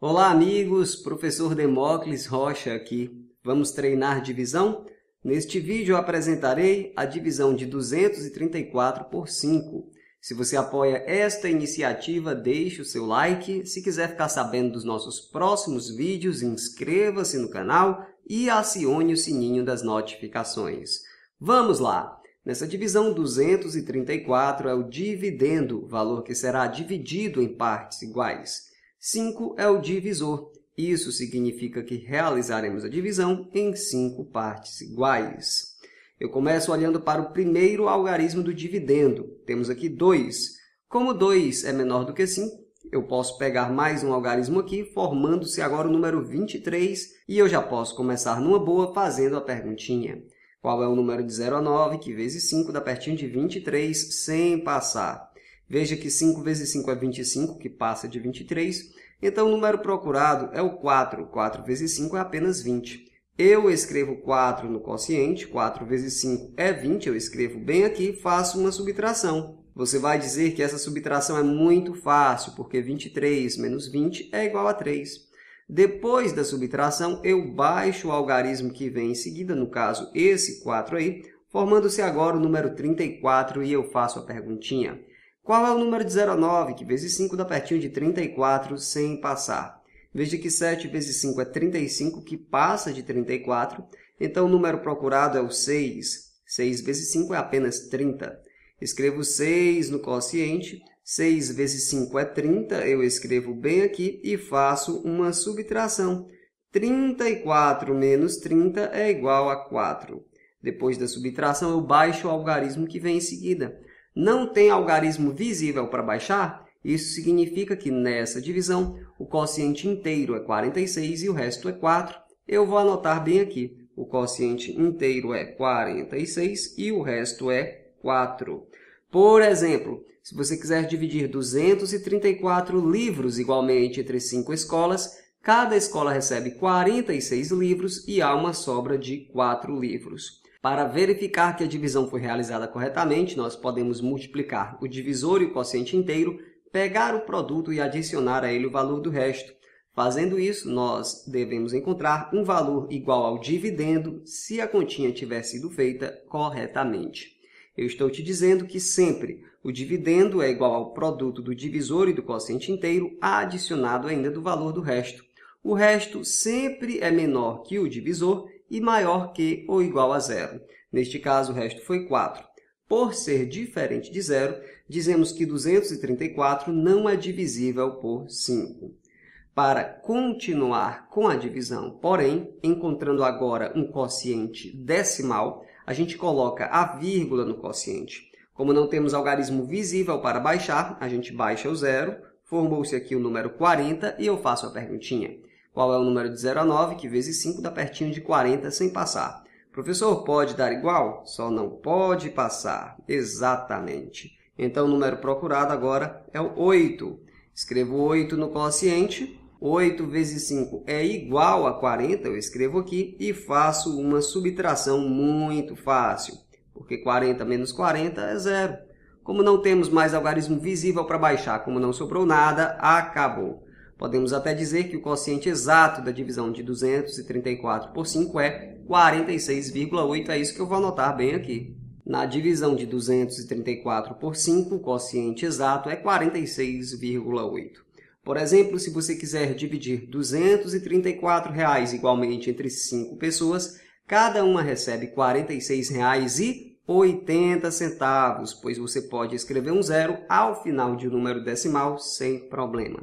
Olá, amigos! Professor Demócles Rocha aqui. Vamos treinar divisão? Neste vídeo apresentarei a divisão de 234 por 5. Se você apoia esta iniciativa, deixe o seu like. Se quiser ficar sabendo dos nossos próximos vídeos, inscreva-se no canal e acione o sininho das notificações. Vamos lá! Nessa divisão, 234 é o dividendo, valor que será dividido em partes iguais. 5 é o divisor. Isso significa que realizaremos a divisão em cinco partes iguais. Eu começo olhando para o primeiro algarismo do dividendo. Temos aqui 2. Como 2 é menor do que 5, eu posso pegar mais um algarismo aqui, formando-se agora o número 23, e eu já posso começar numa boa fazendo a perguntinha. Qual é o número de 0 a 9, que vezes 5 dá pertinho de 23, sem passar? Veja que 5 vezes 5 é 25, que passa de 23. Então, o número procurado é o 4. 4 vezes 5 é apenas 20. Eu escrevo 4 no quociente, 4 vezes 5 é 20, eu escrevo bem aqui, faço uma subtração. Você vai dizer que essa subtração é muito fácil, porque 23 menos 20 é igual a 3. Depois da subtração, eu baixo o algarismo que vem em seguida, no caso esse 4 aí, formando-se agora o número 34 e eu faço a perguntinha. Qual é o número de 09, que vezes 5 dá pertinho de 34 sem passar? Veja que 7 vezes 5 é 35, que passa de 34, então o número procurado é o 6. 6 vezes 5 é apenas 30. Escrevo 6 no quociente, 6 vezes 5 é 30, eu escrevo bem aqui e faço uma subtração. 34 menos 30 é igual a 4. Depois da subtração, eu baixo o algarismo que vem em seguida não tem algarismo visível para baixar, isso significa que nessa divisão o quociente inteiro é 46 e o resto é 4. Eu vou anotar bem aqui. O quociente inteiro é 46 e o resto é 4. Por exemplo, se você quiser dividir 234 livros igualmente entre cinco escolas, cada escola recebe 46 livros e há uma sobra de 4 livros. Para verificar que a divisão foi realizada corretamente, nós podemos multiplicar o divisor e o quociente inteiro, pegar o produto e adicionar a ele o valor do resto. Fazendo isso, nós devemos encontrar um valor igual ao dividendo se a continha tiver sido feita corretamente. Eu estou te dizendo que sempre o dividendo é igual ao produto do divisor e do quociente inteiro adicionado ainda do valor do resto. O resto sempre é menor que o divisor e maior que ou igual a zero. Neste caso, o resto foi 4. Por ser diferente de zero, dizemos que 234 não é divisível por 5. Para continuar com a divisão, porém, encontrando agora um quociente decimal, a gente coloca a vírgula no quociente. Como não temos algarismo visível para baixar, a gente baixa o zero, formou-se aqui o número 40 e eu faço a perguntinha. Qual é o número de 0 a 9, que vezes 5 dá pertinho de 40 sem passar. Professor, pode dar igual? Só não pode passar. Exatamente. Então, o número procurado agora é o 8. Escrevo 8 no quociente. 8 vezes 5 é igual a 40, eu escrevo aqui, e faço uma subtração muito fácil, porque 40 menos 40 é zero. Como não temos mais algarismo visível para baixar, como não sobrou nada, acabou. Podemos até dizer que o quociente exato da divisão de 234 por 5 é 46,8, é isso que eu vou anotar bem aqui. Na divisão de 234 por 5, o quociente exato é 46,8. Por exemplo, se você quiser dividir R$ 234 reais igualmente entre cinco pessoas, cada uma recebe R$ 46,80, pois você pode escrever um zero ao final de um número decimal sem problema.